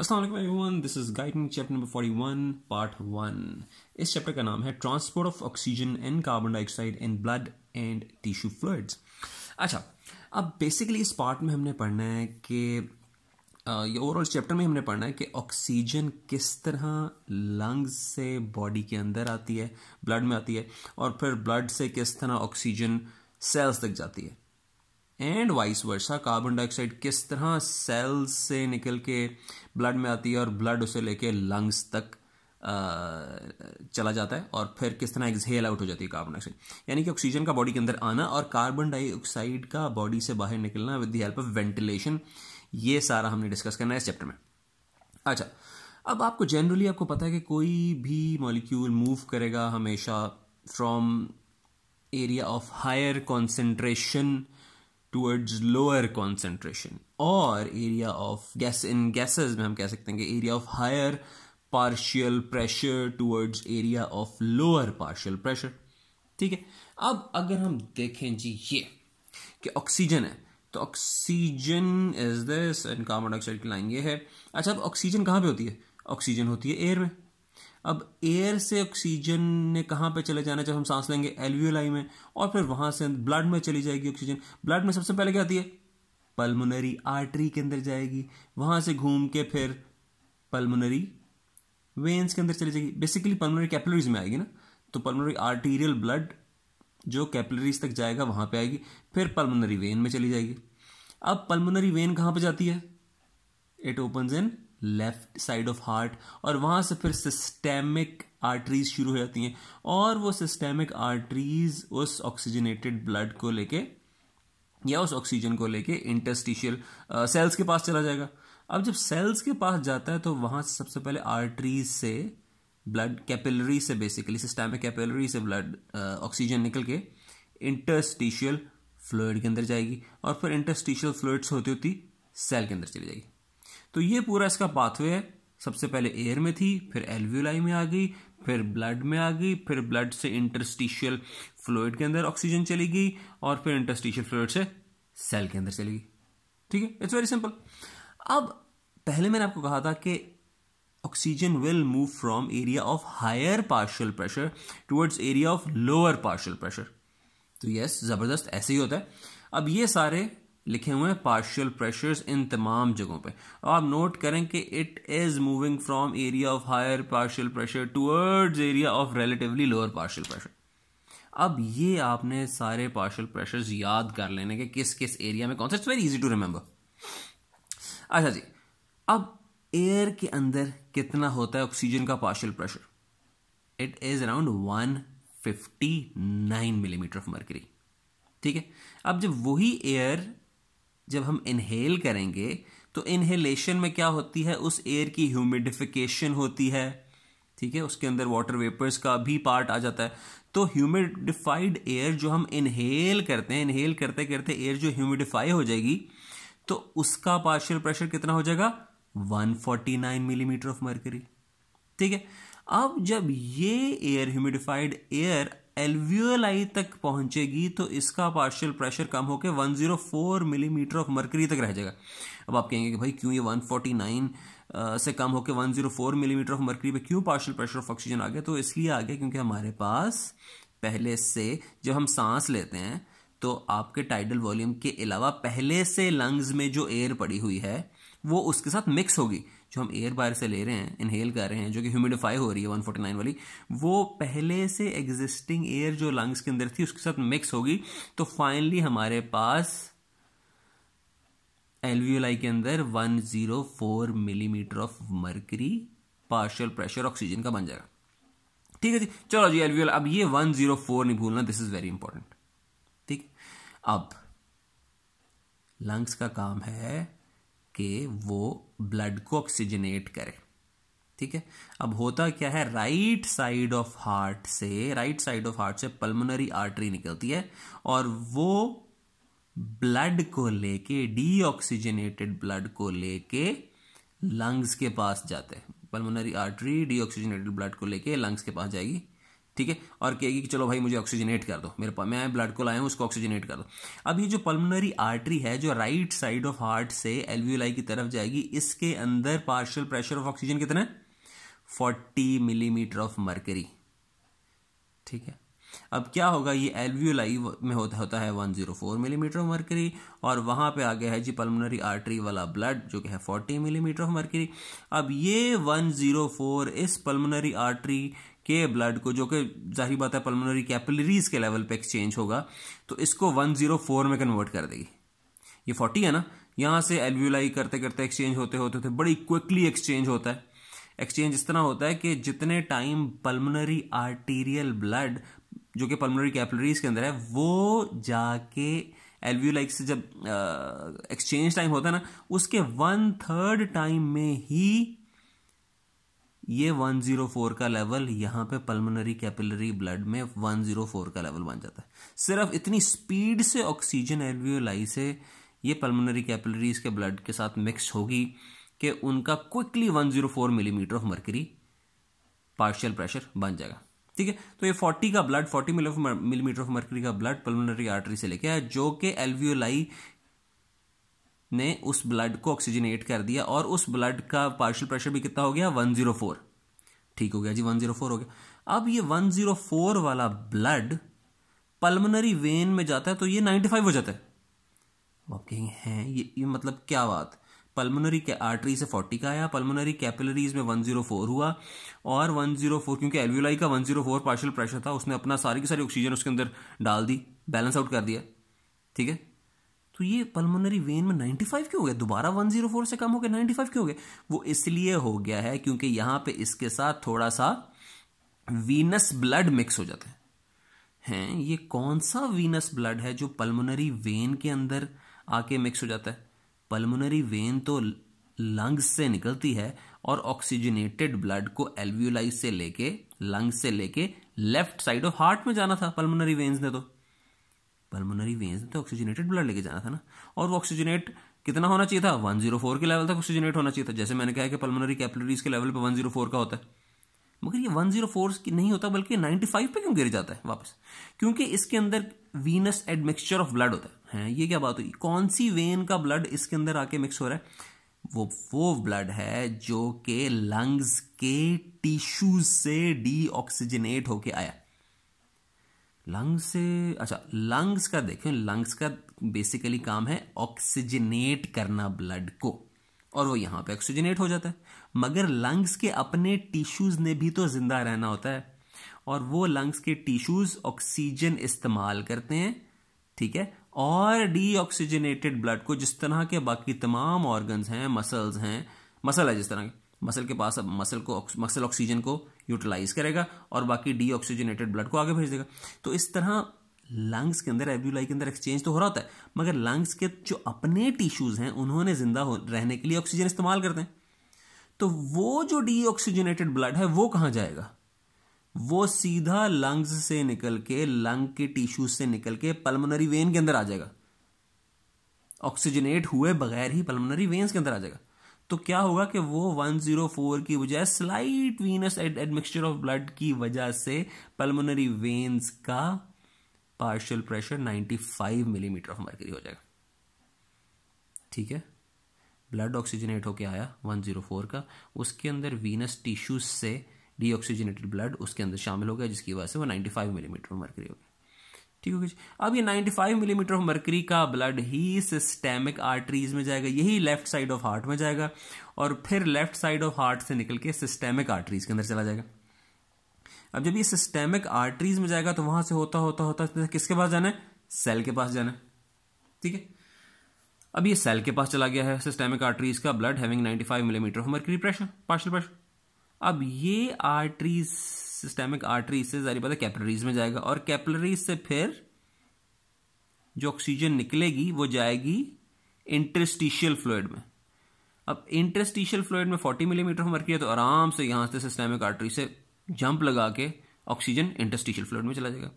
Aslam everyone this is Guyton chapter number 41 part 1 इस chapter का नाम है transport of oxygen and carbon dioxide in blood and tissue fluids अच्छा अब basically इस पार्ट में हमने पढ़ना है कि ओवरऑल चैप्टर में हमने पढ़ना है कि ऑक्सीजन किस तरह लंग्स से बॉडी के अंदर आती है ब्लड में आती है और फिर ब्लड से किस तरह ऑक्सीजन सेल्स तक जाती है and vice versa carbon dioxide किस तरह सेल से निकल के ब्लड में आती है और ब्लड उसे लेके लंग्स तक चला जाता है और फिर किस तरह एक्सहेल आउट हो जाती है कार्बन डाइऑक्साइड यानी कि ऑक्सीजन का बॉडी के अंदर आना और कार्बन डाइऑक्साइड का बॉडी से बाहर निकलना with the help of ventilation ये सारा हमने डिस्कस करना है इस चैप्टर में अच्छा अब आपको जनरली आपको पता है कि कोई भी मॉलिक्यूल मूव करेगा हमेशा from area of higher concentration towards lower concentration और area of gas in gases में हम कह सकते हैं कि area of higher partial pressure towards area of lower partial pressure ठीक है अब अगर हम देखें जी ये कि ऑक्सीजन है तो oxygen is this and carbon dioxide की लाइन ये है अच्छा अब ऑक्सीजन कहाँ पे होती है ऑक्सीजन होती है एयर में अब एयर से ऑक्सीजन ने कहाँ पे चले जाना जब हम सांस लेंगे एलवीओलाई में और फिर वहां से ब्लड में चली जाएगी ऑक्सीजन ब्लड में सबसे पहले क्या आती है पल्मोनरी आर्टरी के अंदर जाएगी वहां से घूम के फिर पल्मोनरी वेन्स के अंदर चली जाएगी बेसिकली पल्मोनरी कैपिलरीज में आएगी ना तो पल्मोनरी आर्टीरियल ब्लड जो कैपिलरीज तक जाएगा वहां पे आएगी फिर पल्मोनरी वेन में चली जाएगी अब पल्मोनरी वेन कहाँ पे जाती है it open in left side of heart और वहाँ से फिर सिस्टेमिक आर्टरीज शुरू हो जाती हैं और वो सिस्टेमिक आर्टरीज उस ऑक्सीजनेटेड ब्लड को लेके या उस ऑक्सीजन को लेके इंटरस्टिशियल सेल्स uh, के पास चला जाएगा अब जब सेल्स के पास जाता है तो वहाँ से सबसे पहले आर्टरीज से ब्लड कैपिलरी से बेसिकली सिस्टेमिक कैपिलरी से ब्लड ऑक्सीजन uh, निकल के इंटरस्टिशियल फ्लूड के अंदर जाएगी और फिर इंटरस्टिशियल फ्लूड्स होती होती सेल के अंदर चली जाएगी तो ये पूरा इसका पाथवे सबसे पहले एयर में थी फिर एल्व्यूलाई में आ गई फिर ब्लड में आ गई फिर ब्लड से इंटरस्टिशियल फ्लूड के अंदर ऑक्सीजन चली गई और फिर इंटरस्टिशियल फ्लूड से सेल के अंदर चली गई ठीक है इट्स वेरी सिंपल अब पहले मैंने आपको कहा था कि oxygen will move from area of higher partial pressure towards area of lower partial pressure तो यस ज़बरदस्त ऐसे ही होता है अब ये सारे लिखे हुए हैं पार्शियल प्रेशर्स इन तमाम जगहों पे आप नोट करें कि it is moving from area of higher partial pressure towards area of relatively lower partial pressure अब ये आपने सारे पार्शियल प्रेशर्स याद कर लेने के किस किस एरिया में कौन सा it's very easy to remember अच्छा जी अब एयर के अंदर कितना होता है ऑक्सीजन का partial pressure it is around one fifty nine millimetre of mercury ठीक है अब जब वही एयर जब हम इनहेल करेंगे तो इनहेलेशन में क्या होती है उस एयर की ह्यूमिडिफिकेशन होती है ठीक है उसके अंदर वाटर वेपर्स का भी पार्ट आ जाता है तो ह्यूमिडिफाइड एयर जो हम इनहेल करते हैं इनहेल करते करते एयर जो ह्यूमिडिफाई हो जाएगी तो उसका पार्शियल प्रेशर कितना हो जाएगा 149 मिलीमीटर ऑफ मरकरी ठीक है अब जब ये air humidified air alveoli तक पहुंचेगी तो इसका पार्शियल प्रेशर कम होकर 104 मिलीमीटर ऑफ मरकरी तक रह जाएगा अब आप कहेंगे कि भाई क्यों ये 149 नाइन से कम होकर 104 मिलीमीटर ऑफ मरकरी पे क्यों पार्शियल प्रेशर ऑफ ऑक्सीजन आ गया तो इसलिए आ गया क्योंकि हमारे पास पहले से जब हम सांस लेते हैं तो आपके टाइडल वॉल्यूम के अलावा पहले से लंग्स में जो एयर पड़ी हुई है वो उसके साथ मिक्स होगी जो हम एयर बाहर से ले रहे हैं इनहेल कर रहे हैं जो कि ह्यूमिडिफाई हो रही है 149 वाली वो पहले से एग्जिस्टिंग एयर जो लंग्स के अंदर थी उसके साथ मिक्स होगी तो फाइनली हमारे पास एलवीओलाई के अंदर 104 millimetre of mercury partial pressure oxygen का बन जाएगा ठीक है जी चलो जी एलवीओलाई अब ये 104 नहीं भूलना दिस इज वेरी इंपॉर्टेंट ठीक अब लंग्स का काम है कि वो ब्लड को ऑक्सीजनेट करे ठीक है अब होता क्या है राइट साइड ऑफ हार्ट से राइट साइड ऑफ हार्ट से पल्मोनरी आर्टरी निकलती है और वो ब्लड को लेके डीऑक्सीजनेटेड ब्लड को लेके लंग्स के पास जाते हैं पल्मोनरी आर्टरी डीऑक्सीजनेटेड ब्लड को लेके लंग्स के पास जाएगी ठीक है और कहेगी कि चलो भाई मुझे ऑक्सीजनेट कर दो मेरे मैं ब्लड को लाया हूँ उसको ऑक्सीजनेट कर दो अब ये जो पल्मनरी आर्टरी है जो राइट साइड ऑफ हार्ट से एलवीलाई की तरफ जाएगी इसके अंदर पार्शियल प्रेशर ऑफ ऑक्सीजन कितना है फोर्टी मिलीमीटर ऑफ मरकरी ठीक है अब क्या होगा ये एलव्यूलाई में होता होता है 104 मिलीमीटर ऑफ मरकरी और वहाँ पे आ गया है जी पल्मोनरी आर्टरी वाला ब्लड जो कि है 40 मिलीमीटर ऑफ मरकरी अब ये 104 इस पल्मोनरी आर्टरी के ब्लड को जो कि जाहिर बात है पल्मोनरी कैपिलरीज के लेवल पे एक्सचेंज होगा तो इसको 104 में कन्वर्ट कर देगी ये 40 है ना यहाँ से एलव्यूलाई करते करते एक्सचेंज होते होते थे बड़ी क्विकली एक्सचेंज होता है एक्सचेंज इस तरह होता है कि जितने टाइम पल्मोनरी आर्टीरियल ब्लड जो कि पल्मोनरी कैपिलरीज के अंदर है वो जाके एलव्यूलाइक से जब एक्सचेंज टाइम होता है ना उसके वन थर्ड टाइम में ही ये 104 का लेवल यहां पे पल्मोनरी कैपिलरी ब्लड में 104 का लेवल बन जाता है सिर्फ इतनी स्पीड से ऑक्सीजन एल्वियोलाई से ये पल्मोनरी कैपिलरीज के ब्लड के साथ मिक्स होगी कि उनका quickly 104 millimetre of mercury partial pressure बन जाएगा ठीक है तो ये 40 का ब्लड 40 मिलीमीटर ऑफ मर्करी का ब्लड पल्मोनरी आर्टरी से लेके आया जो कि एल्वियोलाई ने उस ब्लड को ऑक्सीजनेट कर दिया और उस ब्लड का पार्शियल प्रेशर भी कितना हो गया 104 ठीक हो गया जी 104 हो गया अब ये 104 वाला ब्लड पल्मनरी वेन में जाता है तो ये 95 हो जाता है आप कहेंगे हैं ये, ये मतलब क्या बात पल्मोनरी के आर्टरी से 40 का आया पल्मोनरी कैपिलरीज में 104 हुआ और 104 क्योंकि एल्वियोलाई का 104 पार्शियल प्रेशर था उसने अपना सारी की सारी ऑक्सीजन उसके अंदर डाल दी बैलेंस आउट कर दिया ठीक है तो ये पल्मोनरी वेन में 95 क्यों हो गया दोबारा 104 से कम हो गया 95 क्यों हो गया वो इसलिए हो गया है क्योंकि यहां पे इसके साथ थोड़ा सा वीनस ब्लड मिक्स हो जाता है हैं ये कौन सा वीनस ब्लड है जो पल्मोनरी वेन के अंदर आके मिक्स हो जाता है पल्मोनरी वेन तो लंग्स से निकलती है और ऑक्सीजनेटेड ब्लड को एल्व्यूलाइज से लेके लंग्स से लेके लेफ्ट साइड ऑफ हार्ट में जाना था पल्मोनरी वेन्स ने तो पल्मोनरी वेन्स तो ऑक्सीजनेटेड ब्लड लेके जाना था ना और वो ऑक्सीजनेट कितना होना चाहिए था 104 के लेवल तक ऑक्सीजनेट होना चाहिए था जैसे मैंने कहा कि पल्मोनरी कैपिलरीज के लेवल पे 104 का होता है मगर ये 104 की नहीं होता बल्कि 95 पे क्यों गिर जाता है वापस क्योंकि इसके अंदर वीनस एडमिक्सचर ऑफ ब्लड होता है ये क्या बात हुई कौन सी वेन का ब्लड इसके अंदर आके मिक्स हो रहा है वो वो ब्लड है जो कि लंग्स के टिश्यूज से डीऑक्सीजनेट होके आया लंग्स से अच्छा लंग्स का देखो लंग्स का बेसिकली काम है ऑक्सीजनेट करना ब्लड को और वो यहां पे ऑक्सीजनेट हो जाता है मगर लंग्स के अपने टिश्यूज ने भी तो जिंदा रहना होता है और वो लंग्स के टिश्यूज ऑक्सीजन इस्तेमाल करते हैं ठीक है और डीऑक्सीजनेटेड ब्लड को जिस तरह के बाकी तमाम ऑर्गन्स हैं मसल्स हैं मसल है जिस तरह के मसल के पास अब मसल को मसल ऑक्सीजन को यूटिलाइज करेगा और बाकी डीऑक्सीजनेटेड ब्लड को आगे भेज देगा तो इस तरह लंग्स के अंदर एब्यूलाई के अंदर एक्सचेंज तो हो रहा होता है मगर लंग्स के जो अपने टिश्यूज हैं उन्होंने जिंदा रहने के लिए ऑक्सीजन इस्तेमाल करते हैं तो वो जो डीऑक्सीजनेटेड ब्लड है वो कहाँ जाएगा वो सीधा लंग्स से निकल के लंग के टिश्यूज से निकल के पल्मोनरी वेन के अंदर आ जाएगा ऑक्सीजनेट हुए बगैर ही पल्मोनरी वेन्स के अंदर आ जाएगा तो क्या होगा कि वो 104 की वजह slight venous admixture of blood की वजह से पल्मोनरी वेन्स का partial pressure 95 millimetre of mercury हो जाएगा ठीक है ब्लड ऑक्सीजनेट होके आया 104 का उसके अंदर वीनस टिश्यूज से डीऑक्सीजनेटेड ब्लड उसके अंदर शामिल हो गया जिसकी वजह से वो 95 मिलीमीटर मर्करी हो गया ठीक है गया अब ये 95 मिलीमीटर ऑफ मरकरी का ब्लड ही सिस्टेमिक आर्टरीज में जाएगा यही लेफ्ट साइड ऑफ हार्ट में जाएगा और फिर लेफ्ट साइड ऑफ हार्ट से निकल के सिस्टेमिक आर्टरीज के अंदर चला जाएगा अब जब ये सिस्टेमिक आर्टरीज में जाएगा तो वहां से होता होता होता किसके पास जाना है सेल के पास जाना ठीक है अब ये सेल के पास चला गया है सिस्टेमिक आर्टरीज का blood having 95 millimetre of mercury pressure partial pressure अब ये आर्टरीज सिस्टेमिक आर्टरी से जारी पता कैपलरीज में जाएगा और कैपलरीज से फिर जो ऑक्सीजन निकलेगी वो जाएगी इंटरस्टिशियल फ्लूड में अब इंटरस्टिशियल फ्लूड में 40 मिलीमीटर होमवर्क किया तो आराम से यहां से सिस्टेमिक आर्टरी से जंप लगा के ऑक्सीजन इंटरस्टिशियल फ्लूड में चला जाएगा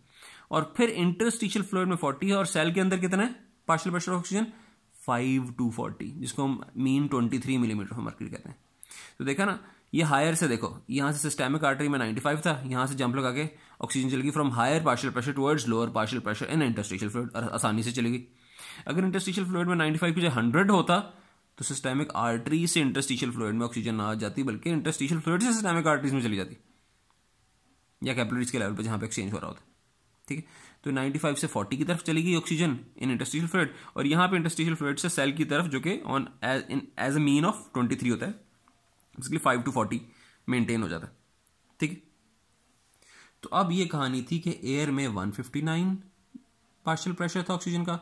और फिर इंटरस्टिशियल फ्लूड में 40 है और सेल के अंदर कितना है पार्शल प्रेशर ऑक्सीजन 5 टू 40 जिसको हम मीन 23 मिलीमीटर हम होमवर्क कहते हैं तो देखा ना ये हायर से देखो यहाँ से सिस्टेमिक आर्टरी में 95 था यहाँ से जंप लगा के ऑक्सीजन चलेगी from higher partial pressure towards lower partial pressure in interstitial fluid आसानी से चलेगी अगर इंटरस्टिशियल फ्लूड में 95 की जगह हंड्रेड होता तो सिस्टेमिक आर्टरी से इंटरस्टिशियल फ्लूड में ऑक्सीजन ना आ जाती बल्कि इंटरस्टिशियल फ्लूड से सिस्टेमिक आर्टरीज में चली जाती या कैपिलरीज के लेवल पर जहाँ पर एक्सचेंज हो रहा होता ठीक है तो 95 से 40 की तरफ चली गई ऑक्सीजन इन इंटरस्टिशियल फ्लूड और यहाँ पे इंटरस्टिशियल फ्लूड से सेल की तरफ जो कि on as in as a mean of 23 होता है basically five to forty maintain हो जाता है ठीक है तो अब ये कहानी थी कि एयर में one fifty nine partial pressure था ऑक्सीजन का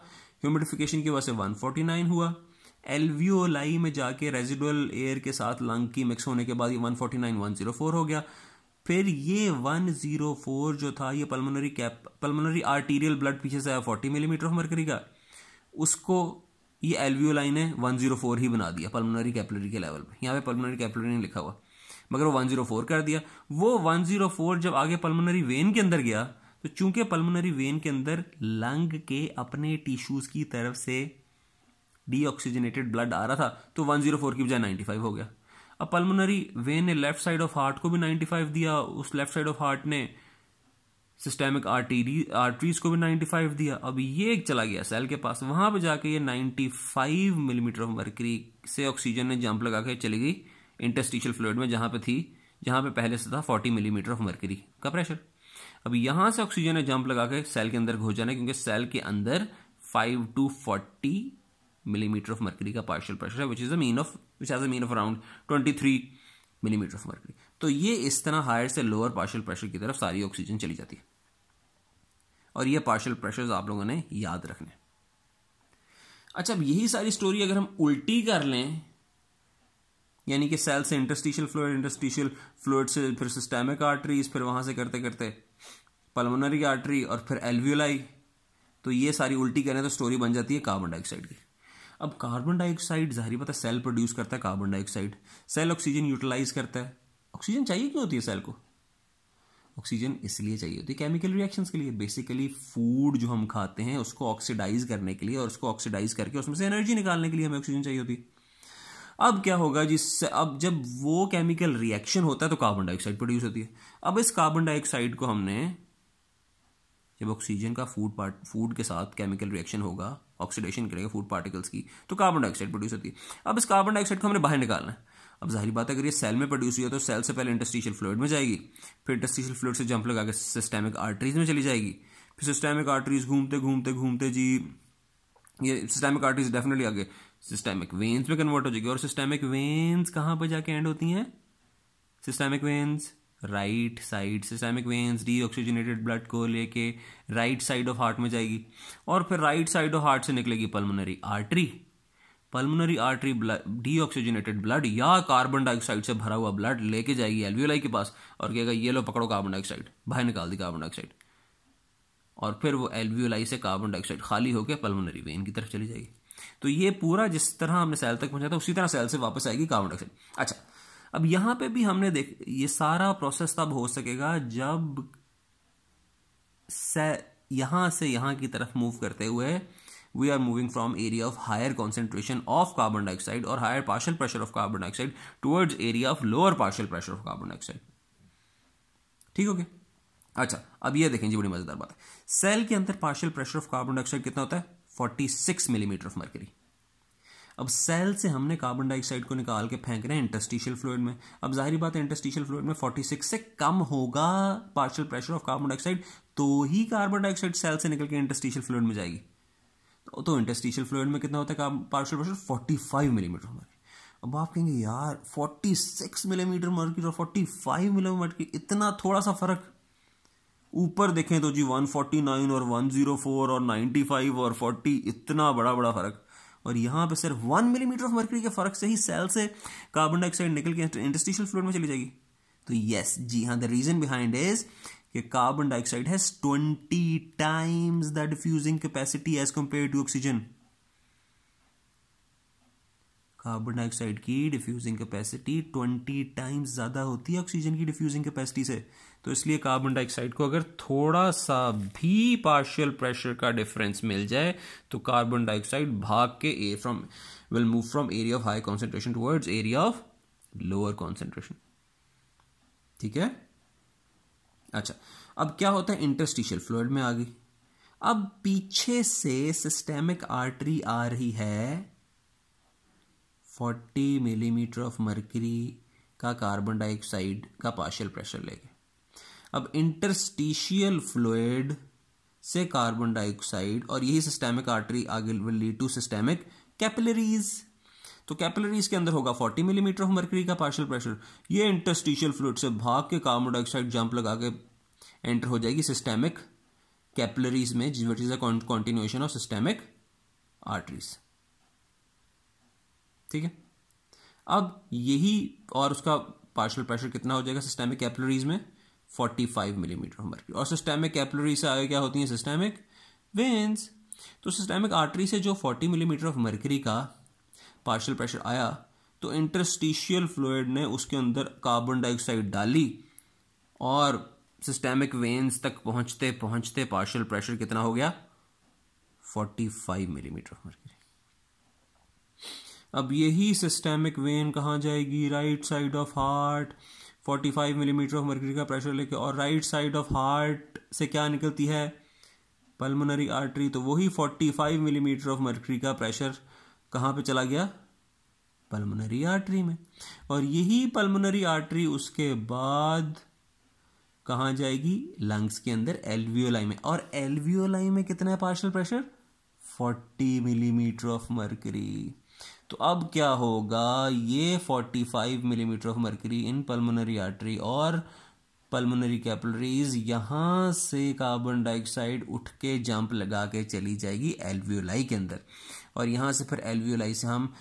ह्यूमिडिफिकेशन की वजह से वन नाइन हुआ एलवीओलाई में जाके रेजिडुअल एयर के साथ लंग की मिक्स होने के बाद ये जीरो फोर हो गया फिर ये वन जीरो फोर जो था ये pulmonary cap pulmonary arterial blood पीछे से आया फोर्टी मिलीमीटर ऑफ मरकरी का उसको ये लाइन ने 104 ही बना दिया पल्मोनरी कैपिलरी के लेवल पर यहाँ पे पल्मोनरी कैपिलरी नहीं लिखा हुआ मगर वो 104 कर दिया वो 104 जब आगे पल्मोनरी वेन के अंदर गया तो चूंकि पल्मोनरी वेन के अंदर लंग के अपने टिश्यूज की तरफ से डीऑक्सीजनेटेड ब्लड आ रहा था तो 104 की बजाय 95 हो गया अब पल्मोनरी वेन ने लेफ्ट साइड ऑफ हार्ट को भी 95 दिया उस लेफ्ट साइड ऑफ हार्ट ने सिस्टेमिक आर्टीरी आर्टरीज को भी 95 दिया अब ये एक चला गया सेल के पास वहां पर जाके ये 95 मिलीमीटर ऑफ मरकरी से ऑक्सीजन ने जंप लगा के चली गई इंटरस्टिशियल फ्लूड में जहां पे थी जहां पे पहले से था 40 मिलीमीटर ऑफ मर्करी का प्रेशर अब यहां से ऑक्सीजन ने जंप लगा के सेल के अंदर घोषा जाना है क्योंकि सेल के अंदर five to forty millimetre of mercury का पार्शियल प्रेशर है which is a mean of which as a mean of around twenty three millimetre of mercury तो ये इस तरह हायर से लोअर पार्शियल प्रेशर की तरफ सारी ऑक्सीजन चली जाती है और ये पार्शियल प्रेशर आप लोगों ने याद रखने अच्छा अब यही सारी स्टोरी अगर हम उल्टी कर लें यानी कि सेल से इंटरस्टिशियल फ्लूड इंटरस्टिशियल फ्लूड से फिर सिस्टेमिक आर्टरीज फिर वहां से करते करते पल्मोनरी आर्टरी और फिर एल्वियोलाई तो ये सारी उल्टी करें तो स्टोरी बन जाती है कार्बन डाइऑक्साइड की अब कार्बन डाइऑक्साइड जाहिर पता सेल प्रोड्यूस करता है carbon dioxide cell oxygen utilise करता है ऑक्सीजन चाहिए क्यों होती है सेल को ऑक्सीजन इसलिए चाहिए होती है केमिकल रिएक्शंस के लिए बेसिकली फूड जो हम खाते हैं उसको ऑक्सीडाइज करने के लिए और उसको ऑक्सीडाइज करके उसमें से एनर्जी निकालने के लिए हमें ऑक्सीजन चाहिए होती है अब क्या होगा जिससे अब जब वो केमिकल रिएक्शन होता है तो कार्बन डाइऑक्साइड प्रोड्यूस होती है अब इस कार्बन डाइऑक्साइड को हमने जब ऑक्सीजन का फूड पार्ट फूड के साथ केमिकल रिएक्शन होगा ऑक्सीडेशन करेगा फूड पार्टिकल्स की तो कार्बन डाइऑक्साइड प्रोड्यूस होती है अब इस कार्बन डाइऑक्साइड को हमने बाहर निकालना है अब जाहिर बात है अगर ये सेल में प्रोड्यूस हुई है तो सेल से पहले इंटस्टिशियल फ्लूड में जाएगी फिर इंटस्टिशियल फ्लूड से जंप लगा के सिस्टेमिक आर्टरीज में चली जाएगी फिर सिस्टेमिक आर्टरीज घूमते घूमते घूमते जी ये सिस्टेमिक आर्टरीज डेफिनेटली आगे सिस्टेमिक वेन्स में कन्वर्ट हो जाएगी और सिस्टेमिक वेन्स कहाँ पर जाके एंड होती हैं systemic veins right side systemic veins deoxygenated blood को लेके राइट साइड ऑफ हार्ट में जाएगी और फिर राइट साइड ऑफ हार्ट से निकलेगी pulmonary artery pulmonary artery deoxygenated blood या कार्बन डाइऑक्साइड से भरा हुआ ब्लड लेके जाएगी एल्वियोलाई के पास और कहेगा ये लो पकड़ो कार्बन डाइऑक्साइड बाहर निकाल दी कार्बन डाइऑक्साइड और फिर वो एल्वियोलाई से कार्बन डाइऑक्साइड खाली होकर पल्मोनरी वेन की तरफ चली जाएगी तो ये पूरा जिस तरह हमने सेल तक पहुंचाया था उसी तरह सेल से वापस आएगी कार्बन डाइऑक्साइड अच्छा अब यहां पे भी हमने देख ये सारा प्रोसेस तब हो सकेगा जब से यहां से यहां की तरफ मूव करते हुए we are moving from area of higher concentration of carbon dioxide और higher partial pressure of carbon dioxide towards area of lower partial pressure of carbon dioxide ठीक ओके अच्छा अब ये देखें जी बड़ी मजेदार बात है सेल के अंदर partial pressure of carbon dioxide कितना होता है forty six millimetre of mercury अब सेल से हमने कार्बन डाइऑक्साइड को निकाल के फेंक रहे हैं इंटस्टिशियल फ्लूड में अब जाहिर बात है इंटस्टिशियल फ्लूड में 46 से कम होगा partial pressure of carbon dioxide तो ही कार्बन डाइऑक्साइड सेल से निकल के इंटस्टिशियल फ्लूड में जाएगी तो इंटस्टिशियल फ्लूड में कितना होता है partial pressure forty five millimetre होना अब आप कहेंगे यार फोर्टी सिक्स मिलीमीटर मर्क्यूरी और फोर्टी फाइव मिलीमीटर की इतना थोड़ा सा फर्क ऊपर देखें तो जी 149 और 104 और 95 और 40 इतना बड़ा बड़ा फर्क और यहाँ पे सिर्फ वन मिलीमीटर ऑफ मर्करी के फर्क से ही सेल से कार्बन डाइऑक्साइड निकल के इंटस्टिशियल फ्लूड में चली जाएगी तो यस जी हाँ द रीजन बिहाइंड इज कि carbon dioxide has twenty times the diffusing capacity as compare to oxygen carbon dioxide की डिफ्यूजिंग कैपेसिटी ट्वेंटी टाइम्स ज़्यादा होती है ऑक्सीजन की डिफ्यूजिंग कैपेसिटी से तो इसलिए कार्बन डाइऑक्साइड को अगर थोड़ा सा भी पार्शियल प्रेशर का डिफरेंस मिल जाए तो कार्बन डाइऑक्साइड भाग के ए from will move from area of high concentration towards area of lower concentration ठीक है अच्छा अब क्या होता है इंटरस्टिशियल फ्लोइड में आ गई अब पीछे से सिस्टेमिक आर्टरी आ रही है 40 मिलीमीटर ऑफ मर्करी का कार्बन डाइऑक्साइड का पार्शियल प्रेशर लेके अब इंटरस्टिशियल फ्लूड से कार्बन डाइऑक्साइड और यही सिस्टेमिक आर्टरी आगे will lead to systemic capillaries तो कैपिलरीज के अंदर होगा 40 मिलीमीटर ऑफ मरकरी का पार्शियल प्रेशर ये इंटरस्टिशियल फ्लूड से भाग के कार्बन डाइऑक्साइड जंप लगा के एंटर हो जाएगी सिस्टेमिक कैपिलरीज में which is a continuation of systemic arteries ठीक है अब यही और उसका पार्शियल प्रेशर कितना हो जाएगा सिस्टेमिक कैपिलरीज में 45 मिलीमीटर mm मर्क्यूरी और सिस्टेमिक कैपिलरी से आगे क्या होती है सिस्टेमिक वेन्स तो सिस्टेमिक आर्टरी से जो 40 मिलीमीटर ऑफ मर्क्यूरी का पार्शियल प्रेशर आया तो इंटरस्टिशियल फ्लूड ने उसके अंदर कार्बन डाइऑक्साइड डाली और सिस्टेमिक वेन्स तक पहुंचते पहुंचते पार्शियल प्रेशर कितना हो गया 45 मिलीमीटर mm अब यही सिस्टेमिक वेन कहा जाएगी right side of heart 45 millimetre of mercury का प्रेशर लेके और राइट साइड ऑफ हार्ट से क्या निकलती है पल्मोनरी आर्टरी तो वही 45 मिलीमीटर ऑफ मर्करी का प्रेशर कहाँ पे चला गया पल्मोनरी आर्टरी में और यही पल्मोनरी आर्टरी उसके बाद कहाँ जाएगी लंग्स के अंदर एलवीओलाई में और एलवीओलाई में कितना है partial pressure 40 millimetre of mercury तो अब क्या होगा ये 45 millimetre of mercury in pulmonary artery और पल्मोनरी कैपलरीज यहां से कार्बन डाइऑक्साइड उठ के जंप लगा के चली जाएगी एलवीओलाई के अंदर और यहाँ से फिर एलवीओलाई से हम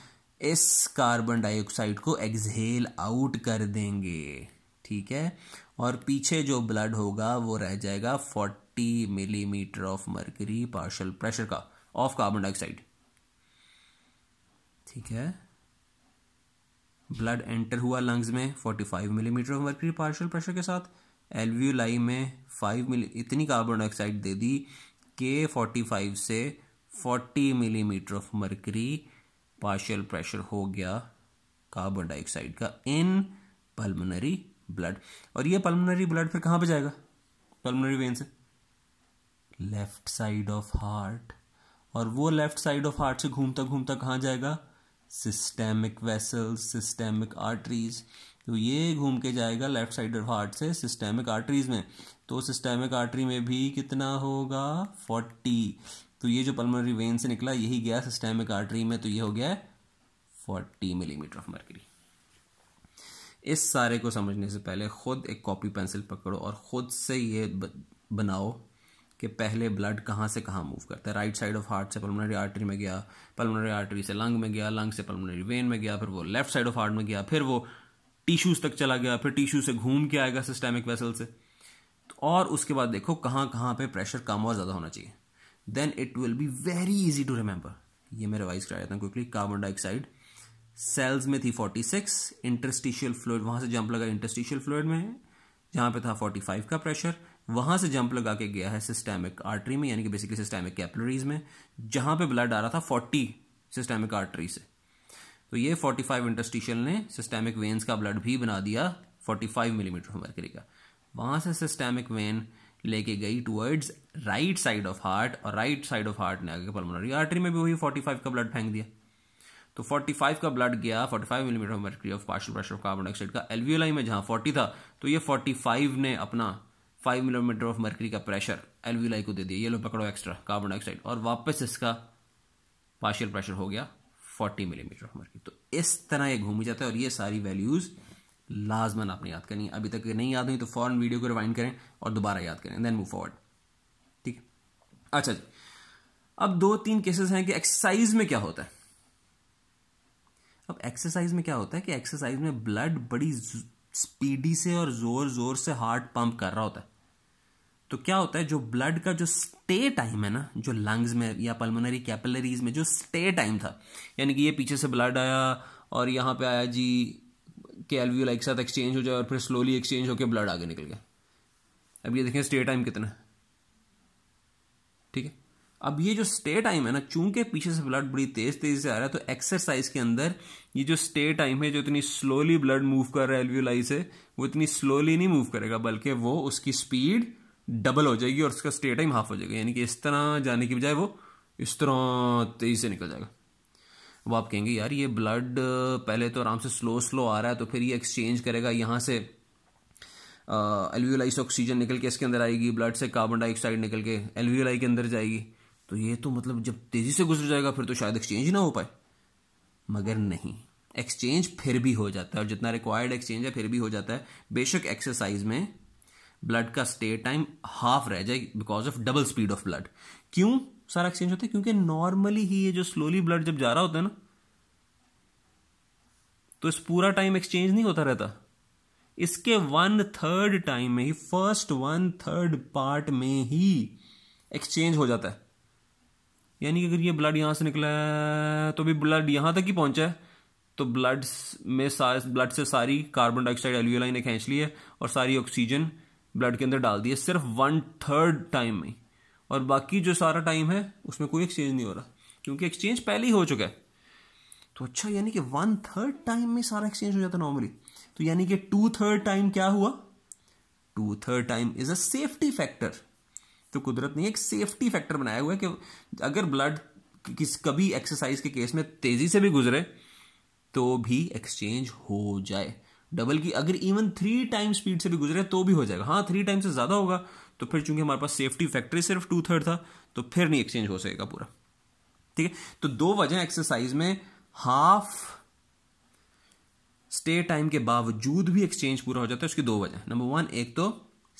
इस कार्बन डाइऑक्साइड को एक्सहेल आउट कर देंगे ठीक है और पीछे जो ब्लड होगा वो रह जाएगा 40 millimetre of mercury partial pressure का ऑफ कार्बन डाइऑक्साइड ठीक है ब्लड एंटर हुआ लंग्स में 45 millimetre of mercury partial pressure के साथ एलवीओलाई में 5 मिली इतनी कार्बन डाइऑक्साइड दे दी के 45 से 40 millimetre of mercury partial pressure हो गया कार्बन डाइऑक्साइड का इन पल्मोनरी ब्लड और ये पल्मोनरी ब्लड फिर कहां पे जाएगा पल्मनरी वेन से लेफ्ट साइड ऑफ हार्ट और वो लेफ्ट साइड ऑफ हार्ट से घूमता घूमता कहां जाएगा सिस्टेमिक वेसल्स सिस्टेमिक आर्टरीज तो ये घूम के जाएगा लेफ्ट साइड ऑफ हार्ट से सिस्टेमिक आर्टरीज में तो सिस्टेमिक आर्टरी में भी कितना होगा फोर्टी तो ये जो पल्मोनरी वेन से निकला यही गया सिस्टेमिक आर्टरी में तो ये हो गया है फोर्टी मिलीमीटर ऑफ मर्करी इस सारे को समझने से पहले खुद एक कॉपी पेंसिल पकड़ो और खुद से ये बनाओ कि पहले ब्लड कहाँ से कहाँ मूव करता है राइट साइड ऑफ हार्ट से पल्मोनरी आर्टरी में गया पल्मोनरी आर्टरी से लंग में गया लंग से पल्मोनरी वेन में गया फिर वो लेफ्ट साइड ऑफ हार्ट में गया फिर वो टिश्यूज तक चला गया फिर टिश्यू से घूम के आएगा सिस्टेमिक वेसल से तो और उसके बाद देखो कहाँ कहाँ पे प्रेशर कम और ज़्यादा होना चाहिए then it will be very easy to remember ये मैं रिवाइज करा जाता हूँ क्विकली कार्बन डाइऑक्साइड सेल्स में थी 46 इंटरस्टिशियल फ्लूड वहां से जंप लगा इंटरस्टिशियल फ्लूड में जहां पे था 45 का प्रेशर वहां से जंप लगा के गया है सिस्टेमिक आर्टरी में यानी कि बेसिकली सिस्टेमिक कैपलरीज में जहां पे ब्लड आ रहा था 40 सिस्टेमिक आर्टरी से तो ये 45 इंटरस्टिशियल ने सिस्टेमिक वेन्स का ब्लड भी बना दिया 45 मिलीमीटर हमारे करेगा का वहां से सिस्टेमिक वेन लेके गई towards right side of heart और राइट साइड ऑफ हार्ट ने आगे पल्मोनरी आर्टरी में भी वही 45 का ब्लड फेंक दिया तो 45 का ब्लड गया 45 millimetre mercury of partial pressure of carbon dioxide का एलवीओलाई में जहाँ 40 था तो ये 45 ने अपना 5 मिलीमीटर ऑफ मर्क्री का प्रेशर एलवीओलाई को दे दिया ये लो पकड़ो एक्स्ट्रा कार्बन डाइऑक्साइड और वापस इसका पार्शियल प्रेशर हो गया 40 मिलीमीटर ऑफ मर्क्री तो इस तरह ये घूम जाता है और ये सारी वैल्यूज़ लाजमन आपने याद करनी है अभी तक नहीं याद हुई तो फॉरन वीडियो को रिवाइंड करें और दोबारा याद करें देन मूव फॉरवर्ड ठीक है अच्छा जी अब दो तीन केसेस हैं कि एक्सरसाइज में क्या होता है अब एक्सरसाइज में क्या होता है कि एक्सरसाइज में ब्लड बड़ी स्पीडी से और जोर जोर से हार्ट पंप कर रहा होता है तो क्या होता है जो ब्लड का जो स्टे टाइम है ना जो लंग्स में या पल्मोनरी कैपिलरीज में जो स्टे टाइम था यानी कि ये पीछे से ब्लड आया और यहां पे आया जी कि एलवीओल एक साथ एक्सचेंज हो जाए और फिर स्लोली एक्सचेंज होकर ब्लड आगे निकल गया अब ये देखें स्टे टाइम कितना है ठीक है अब ये जो स्टे टाइम है ना चूंकि पीछे से ब्लड बड़ी तेज तेजी से आ रहा है तो एक्सरसाइज के अंदर ये जो स्टे टाइम है जो इतनी स्लोली ब्लड मूव कर रहा है एलव्यूलाई से वो इतनी स्लोली नहीं मूव करेगा बल्कि वो उसकी स्पीड डबल हो जाएगी और उसका स्टे टाइम हाफ हो जाएगा यानी कि इस तरह जाने की बजाय वो इस तरह तेजी से निकल जाएगा वो आप कहेंगे यार ये ब्लड पहले तो आराम से स्लो स्लो आ रहा है तो फिर ये एक्सचेंज करेगा यहाँ से एलवीलाई से ऑक्सीजन निकल के इसके अंदर आएगी ब्लड से कार्बन डाइऑक्साइड निकल के एलवीलाई के अंदर जाएगी तो ये तो मतलब जब तेज़ी से गुजर जाएगा फिर तो शायद एक्सचेंज ना हो पाए मगर नहीं एक्सचेंज फिर भी हो जाता है और जितना रिक्वायर्ड एक्सचेंज है फिर भी हो जाता है बेशक एक्सरसाइज में ब्लड का स्टे टाइम हाफ रह जाए because of double speed of blood क्यों सारा एक्सचेंज होता है क्योंकि नॉर्मली ही ये जो स्लोली ब्लड जब जा रहा होता है ना तो इस पूरा टाइम एक्सचेंज नहीं होता रहता इसके वन थर्ड टाइम में ही फर्स्ट वन थर्ड पार्ट में ही एक्सचेंज हो जाता है यानी कि अगर ये ब्लड यहां से निकला है तो भी ब्लड यहां तक ही पहुंचा है तो ब्लड में ब्लड से सारी कार्बन डाइऑक्साइड एल्यूलाइन ने खींच ली है और सारी ऑक्सीजन ब्लड के अंदर डाल दी है सिर्फ वन थर्ड टाइम में और बाकी जो सारा टाइम है उसमें कोई एक्सचेंज नहीं हो रहा क्योंकि एक्सचेंज पहले ही हो चुका है तो अच्छा यानी कि वन थर्ड टाइम में सारा एक्सचेंज हो जाता नॉर्मली तो यानी कि टू थर्ड टाइम क्या हुआ two third time is a safety factor तो कुदरत ने एक सेफ्टी फैक्टर बनाया हुआ है कि अगर ब्लड किस कभी एक्सरसाइज के केस में तेजी से भी गुजरे तो भी एक्सचेंज हो जाए डबल की अगर इवन थ्री टाइम स्पीड से भी गुजरे तो भी हो जाएगा हाँ थ्री टाइम से ज्यादा होगा तो फिर चूंकि हमारे पास सेफ्टी फैक्टर सिर्फ टू थर्ड था तो फिर नहीं एक्सचेंज हो सकेगा पूरा ठीक है तो दो वजह एक्सरसाइज में हाफ स्टे टाइम के बावजूद भी एक्सचेंज पूरा हो जाता है उसकी दो वजह नंबर वन एक तो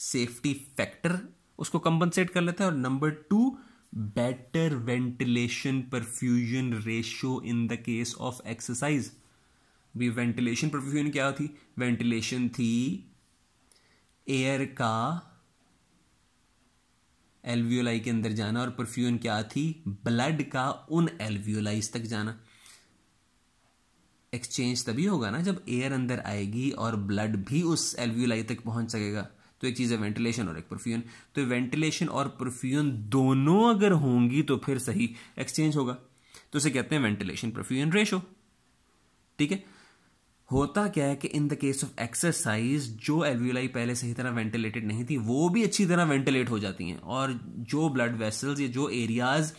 सेफ्टी फैक्टर उसको कंपनसेट कर लेता है और number two better ventilation perfusion ratio in the case of exercise भी वेंटिलेशन परफ्यूजन क्या थी वेंटिलेशन थी एयर का एलवियोलाई के अंदर जाना और परफ्यून क्या थी ब्लड का उन एलवियोलाइज तक जाना एक्सचेंज तभी होगा ना जब एयर अंदर आएगी और ब्लड भी उस एलवियोलाई तक पहुंच सकेगा तो एक चीज़ है वेंटिलेशन और एक परफ्यून तो वेंटिलेशन और परफ्यून दोनों अगर होंगी तो फिर सही एक्सचेंज होगा तो उसे कहते हैं वेंटिलेशन परफ्यून रेशो ठीक है होता क्या है कि in the case of exercise जो एल्वियोलाई पहले सही तरह वेंटिलेटेड नहीं थी वो भी अच्छी तरह वेंटिलेट हो जाती हैं और जो ब्लड वेसल्स या जो एरियाज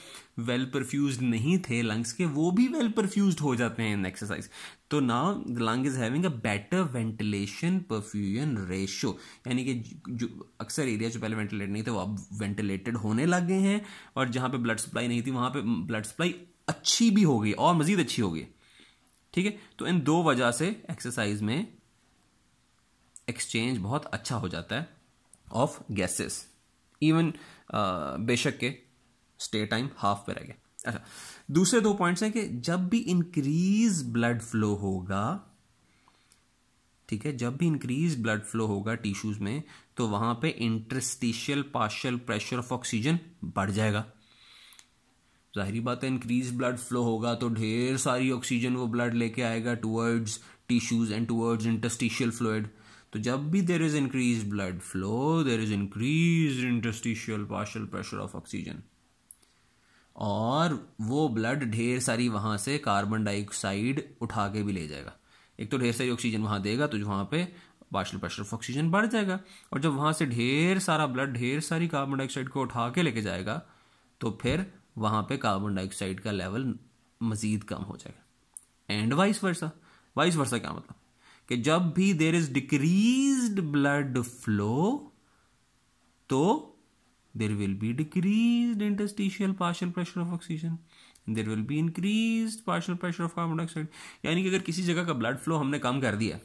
वेल परफ्यूज नहीं थे लंग्स के वो भी वेल परफ्यूज हो जाते हैं इन एक्सरसाइज तो now the lung is having a better ventilation perfusion ratio यानी कि जो अक्सर एरिया जो पहले वेंटिलेट नहीं थे वो अब वेंटिलेटेड होने लग गए हैं और जहाँ पे ब्लड सप्लाई नहीं थी वहाँ पे ब्लड सप्लाई अच्छी भी हो गई और मजीद अच्छी हो गई ठीक है तो इन दो वजह से एक्सरसाइज में एक्सचेंज बहुत अच्छा हो जाता है ऑफ गैसेस इवन बेशक के स्टे टाइम हाफ पे रह गए अच्छा दूसरे दो पॉइंट्स हैं कि जब भी इंक्रीज ब्लड फ्लो होगा ठीक है जब भी इंक्रीज ब्लड फ्लो होगा टिश्यूज में तो वहां पे interstitial partial pressure of oxygen बढ़ जाएगा जाहिर बात है इंक्रीज ब्लड फ्लो होगा तो ढेर सारी ऑक्सीजन वो ब्लड लेके आएगा towards tissues and towards interstitial fluid तो जब भी there is increase blood flow there is increase interstitial partial pressure of oxygen और वो ब्लड ढेर सारी वहां से कार्बन डाइऑक्साइड उठा के भी ले जाएगा एक तो ढेर सारी ऑक्सीजन वहां देगा तो वहां पे पार्शल प्रेशर ऑफ ऑक्सीजन बढ़ जाएगा और जब वहां से ढेर सारा ब्लड ढेर सारी कार्बन डाइऑक्साइड को उठा के लेके जाएगा तो फिर वहाँ पे कार्बन डाइऑक्साइड का लेवल मज़ीद कम हो जाएगा and vice versa vice versa क्या मतलब कि जब भी there is decrease blood flow तो there will be decrease interstitial partial pressure of oxygen there will be increase partial pressure of carbon dioxide यानी कि अगर किसी जगह का ब्लड फ्लो हमने कम कर दिया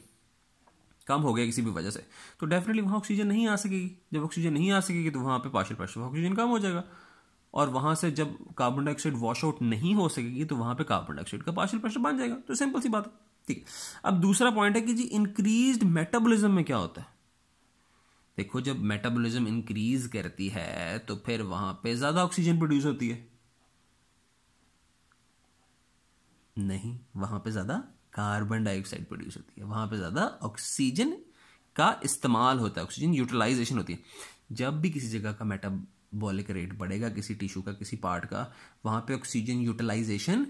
कम हो गया किसी भी वजह से तो डेफिनेटली वहां ऑक्सीजन नहीं आ सकेगी जब ऑक्सीजन नहीं आ सकेगी तो वहां पे पार्शल प्रेशर ऑफ ऑक्सीजन कम हो जाएगा और वहां से जब कार्बन डाइऑक्साइड वॉश आउट नहीं हो सकेगी तो वहां पे कार्बन डाइऑक्साइड का पार्शियल प्रेशर बन जाएगा तो सिंपल सी बात है ठीक है अब दूसरा पॉइंट है कि जी इंक्रीज मेटाबोलिज्म में क्या होता है देखो जब मेटाबॉलिज्म इंक्रीज करती है तो फिर वहां पे ज्यादा ऑक्सीजन प्रोड्यूस होती है नहीं वहां पे ज्यादा कार्बन डाइऑक्साइड प्रोड्यूस होती है वहां पे ज्यादा ऑक्सीजन का इस्तेमाल होता है ऑक्सीजन यूटिलाइजेशन होती है जब भी किसी जगह का मेटा बोलिक रेट बढ़ेगा किसी टिश्यू का किसी पार्ट का वहाँ पे ऑक्सीजन यूटिलाइजेशन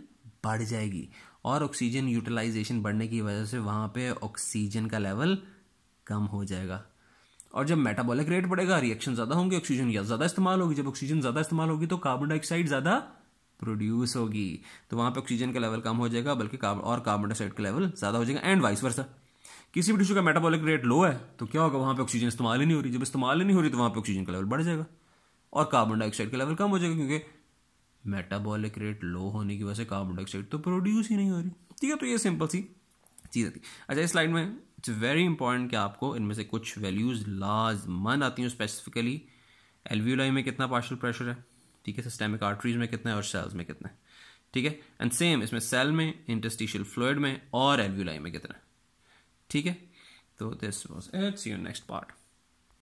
बढ़ जाएगी और ऑक्सीजन यूटिलाइजेशन बढ़ने की वजह से वहाँ पे ऑक्सीजन का लेवल कम हो जाएगा और जब मेटाबॉलिक रेट बढ़ेगा रिएक्शन ज़्यादा होंगे ऑक्सीजन या ज़्यादा इस्तेमाल होगी जब ऑक्सीजन ज़्यादा इस्तेमाल होगी तो कार्बन डाइऑक्साइड ज़्यादा प्रोड्यूस होगी तो वहाँ पे ऑक्सीजन का लेवल कम हो जाएगा बल्कि और कार्बन डाइऑक्साइड का लेवल ज़्यादा हो जाएगा एंड वाइस वर्सा किसी भी टिश्यू का मेटाबॉलिक रेट लो है तो क्या होगा वहाँ पे ऑक्सीजन इस्तेमाल ही नहीं हो रही जब इस्तेमाल ही नहीं हो रही तो वहाँ पे ऑक्सीजन का लेवल बढ़ जाएगा और कार्बन डाइऑक्साइड का लेवल कम हो जाएगा क्योंकि मेटाबॉलिक रेट लो होने की वजह से कार्बन डाइऑक्साइड तो प्रोड्यूस ही नहीं हो रही ठीक है तो ये सिंपल सी चीज़ थी अच्छा इस स्लाइड में इट्स वेरी इंपॉर्टेंट कि आपको इनमें से कुछ वैल्यूज़ लाजमन आती हैं स्पेसिफिकली एलवीलाई में कितना पार्शल प्रेशर है ठीक है सिस्टेमिक आर्टरीज में कितना है और सेल्स में कितना है ठीक है एंड सेम इसमें सेल में इंटस्टिशियल फ्लूड में और एलव्यूलाई में कितना है ठीक है तो this was its your next part